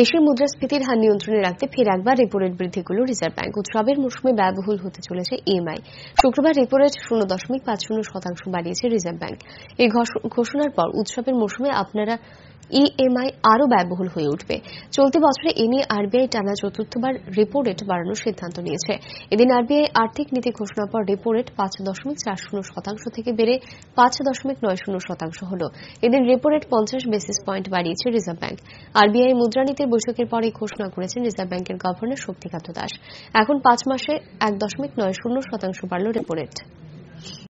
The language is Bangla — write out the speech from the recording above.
দেশের মুদ্রাস্ফীতির হার নিয়ন্ত্রণে রাখতে ফের একবার রেপো রেট বৃদ্ধি করল রিজার্ভ ব্যাংক উৎসবের মৌসুমে ব্যয়বহুল হতে চলেছে ইএমআই শুক্রবার রেপো রেট শূন্য দশমিক পাঁচ শূন্য শতাংশ বাড়িয়েছে রিজার্ভ ব্যাংক এই ঘোষণার পর উৎসবের মৌসুমে আপনারা ইএমআই আরও ব্যয়বহুল হয়ে উঠবে চলতি বছরে এ নিয়ে আরবিআই টানা চতুর্থবার রেপো রেট বাড়ানোর সিদ্ধান্ত নিয়েছে এদিন আরবিআই আর্থিক নীতি ঘোষণার পর রেপো রেট পাঁচ দশমিক চার শূন্য শতাংশ থেকে বেড়ে পাঁচ দশমিক নয় শূন্য শতাংশ হল এদিন রেপো রেট পঞ্চাশ বেসিস পয়েন্ট বাড়িয়েছে রিজার্ভ ব্যাংক আরবিআই মুদ্রানীতি অর্থনীতির বৈঠকের পরে ঘোষণা করেছেন রিজার্ভ ব্যাংকের গভর্নর শক্তিকান্ত দাস এখন পাঁচ মাসে এক দশমিক নয় শূন্য শতাংশ বাড়ল রেপো রেট